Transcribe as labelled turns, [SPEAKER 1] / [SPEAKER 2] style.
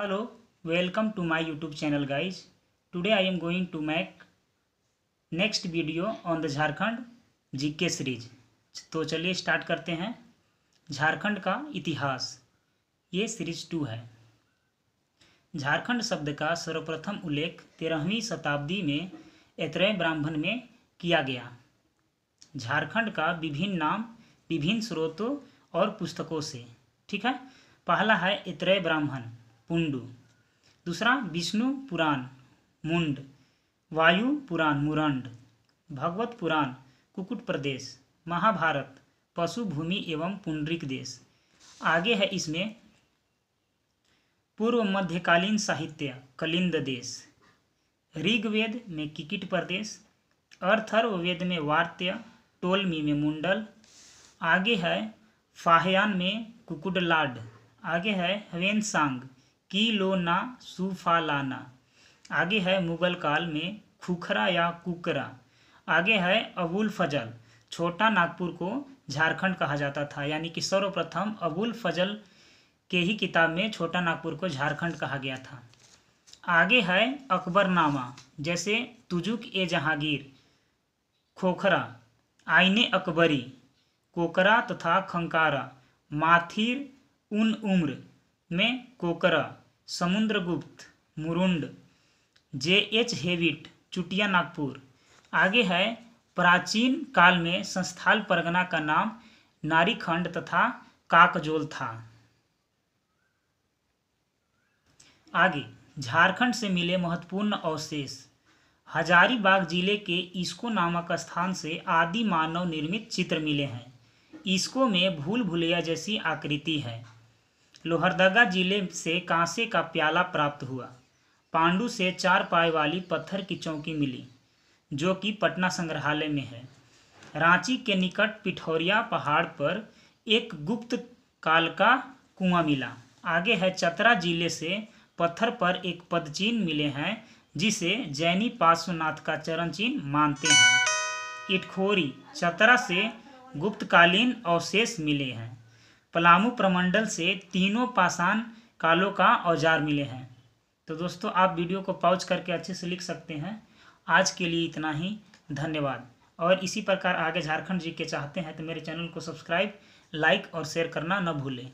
[SPEAKER 1] hello welcome to my YouTube channel guys today I am going to make next video on the Jharkhand GK series तो चलिए start करते हैं झारखंड का इतिहास ये सीरीज टू है झारखंड शब्द का सर्वप्रथम उल्लेख तेरहवीं शताब्दी में ऐतरेय ब्राह्मण में किया गया झारखंड का विभिन्न नाम विभिन्न स्रोतों और पुस्तकों से ठीक है पहला है ऐतरेय ब्राह्मण पुंडु दूसरा विष्णु पुराण मुंड वायु पुराण मुरंड भगवत पुराण कुकुट प्रदेश महाभारत पशु भूमि एवं पुंडरिक देश आगे है इसमें पूर्व मध्यकालीन साहित्य कलिंद देश ऋग्वेद में किकिट प्रदेश अर्थर्ववेद में वार्त्य टोलमी में मुंडल आगे है फाहयान में कुकुडलाड आगे है हवेन सांग सूफा सुफालाना आगे है मुगल काल में खुखरा या कुकरा आगे है अबुल फजल छोटा नागपुर को झारखंड कहा जाता था यानी कि सर्वप्रथम अबुल फजल के ही किताब में छोटा नागपुर को झारखंड कहा गया था आगे है अकबरनामा जैसे तुजुक ए जहांगीर खोखरा आईने अकबरी कोकरा तथा खंकारा माथिर उन उम्र में Kokra Samudragupta Murund J H Hewitt Chutia Nagpur आगे है प्राचीन काल में संस्थाल परगना का नाम नारीखंड तथा काकजोल था आगे झारखंड से मिले महत्वपूर्ण अवशेष हजारीबाग जिले के इसको नामक स्थान से आदि मानव निर्मित चित्र मिले हैं इसको में भूल भुलैया जैसी आकृति है लोहरदगा जिले से कांसे का प्याला प्राप्त हुआ पांडु से चार पाए वाली पत्थर की चौकी मिली जो कि पटना संग्रहालय में है रांची के निकट पिठौरिया पहाड़ पर एक गुप्त काल का कुआं मिला आगे है चतरा जिले से पत्थर पर एक पदचिन्ह मिले हैं जिसे जैनी पार्श्वनाथ का चरण चिन्ह मानते हैं इटखोरी चतरा से गुप्तकालीन अवशेष मिले हैं पलामू प्रमंडल से तीनों पाषाण कालों का औजार मिले हैं तो दोस्तों आप वीडियो को पॉज करके अच्छे से लिख सकते हैं आज के लिए इतना ही धन्यवाद और इसी प्रकार आगे झारखंड जी के चाहते हैं तो मेरे चैनल को सब्सक्राइब लाइक और शेयर करना न भूलें